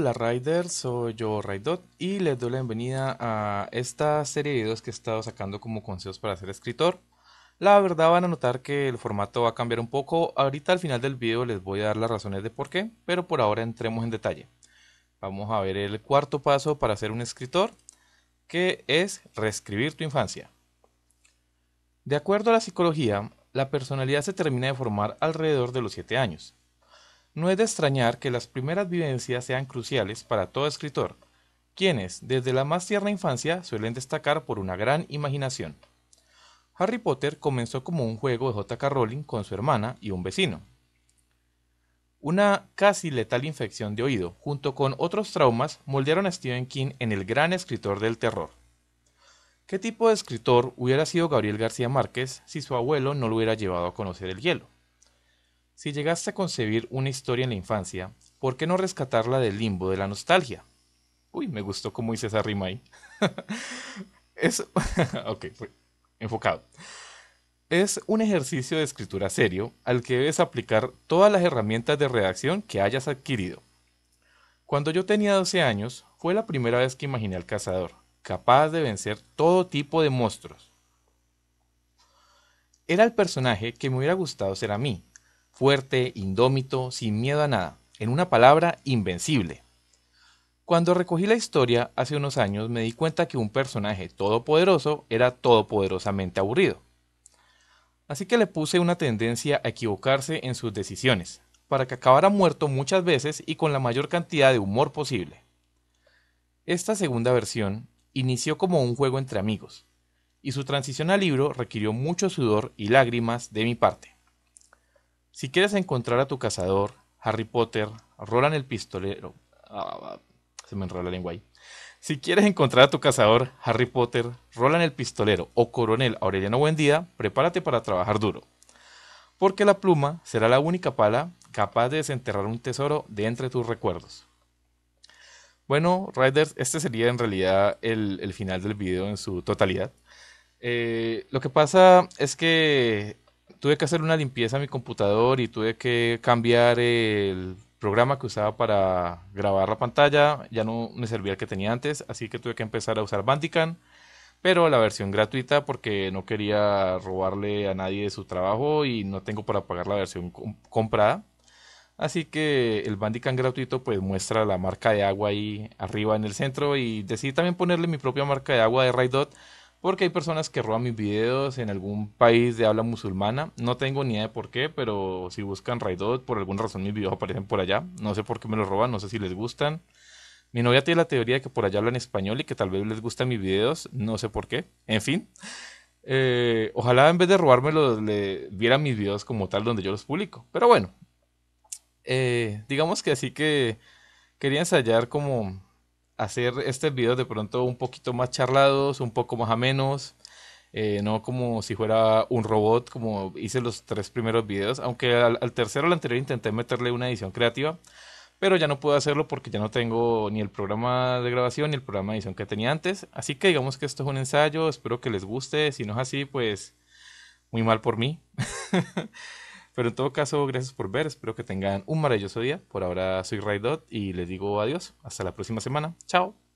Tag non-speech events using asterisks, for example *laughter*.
Hola Riders, soy yo Raidot y les doy la bienvenida a esta serie de videos que he estado sacando como consejos para ser escritor. La verdad van a notar que el formato va a cambiar un poco, ahorita al final del video les voy a dar las razones de por qué, pero por ahora entremos en detalle. Vamos a ver el cuarto paso para ser un escritor, que es reescribir tu infancia. De acuerdo a la psicología, la personalidad se termina de formar alrededor de los 7 años. No es de extrañar que las primeras vivencias sean cruciales para todo escritor, quienes desde la más tierna infancia suelen destacar por una gran imaginación. Harry Potter comenzó como un juego de J.K. Rowling con su hermana y un vecino. Una casi letal infección de oído, junto con otros traumas, moldearon a Stephen King en el gran escritor del terror. ¿Qué tipo de escritor hubiera sido Gabriel García Márquez si su abuelo no lo hubiera llevado a conocer el hielo? Si llegaste a concebir una historia en la infancia, ¿por qué no rescatarla del limbo de la nostalgia? Uy, me gustó cómo hice esa rima ahí. *laughs* es. *laughs* ok, enfocado. Es un ejercicio de escritura serio al que debes aplicar todas las herramientas de redacción que hayas adquirido. Cuando yo tenía 12 años, fue la primera vez que imaginé al cazador, capaz de vencer todo tipo de monstruos. Era el personaje que me hubiera gustado ser a mí, fuerte, indómito, sin miedo a nada, en una palabra, invencible. Cuando recogí la historia hace unos años me di cuenta que un personaje todopoderoso era todopoderosamente aburrido. Así que le puse una tendencia a equivocarse en sus decisiones, para que acabara muerto muchas veces y con la mayor cantidad de humor posible. Esta segunda versión inició como un juego entre amigos, y su transición al libro requirió mucho sudor y lágrimas de mi parte. Si quieres encontrar a tu cazador, Harry Potter, Roland el pistolero. Ah, ah, ah, se me enrola la lengua ahí. Si quieres encontrar a tu cazador, Harry Potter, Roland el pistolero o Coronel Aureliano Buendía, prepárate para trabajar duro. Porque la pluma será la única pala capaz de desenterrar un tesoro de entre tus recuerdos. Bueno, Riders, este sería en realidad el, final del video en su totalidad. Eh, lo que pasa es que tuve que hacer una limpieza a mi computador y tuve que cambiar el programa que usaba para grabar la pantalla. Ya no me servía el que tenía antes, así que tuve que empezar a usar Bandicam, pero la versión gratuita porque no quería robarle a nadie de su trabajo y no tengo para pagar la versión comprada. Así que el Bandicam gratuito pues muestra la marca de agua ahí arriba en el centro y decidí también ponerle mi propia marca de agua de Raidot porque hay personas que roban mis videos en algún país de habla musulmana. No tengo ni idea de por qué, pero si buscan Raidot, por alguna razón mis videos aparecen por allá. No sé por qué me los roban, no sé si les gustan. Mi novia tiene la teoría de que por allá hablan español y que tal vez les gustan mis videos, no sé por qué. En fin, eh, ojalá en vez de robármelo le vieran mis videos como tal donde yo los publico. Pero bueno, eh, digamos que así que quería ensayar como hacer este video de pronto un poquito más charlados, un poco más amenos, eh, no como si fuera un robot, como hice los tres primeros videos, aunque al, al tercero, al anterior, intenté meterle una edición creativa, pero ya no puedo hacerlo porque ya no tengo ni el programa de grabación ni el programa de edición que tenía antes, así que digamos que esto es un ensayo, espero que les guste, si no es así, pues muy mal por mí. *laughs* Pero en todo caso, gracias por ver. Espero que tengan un maravilloso día. Por ahora soy Raidot y les digo adiós. Hasta la próxima semana. Chao.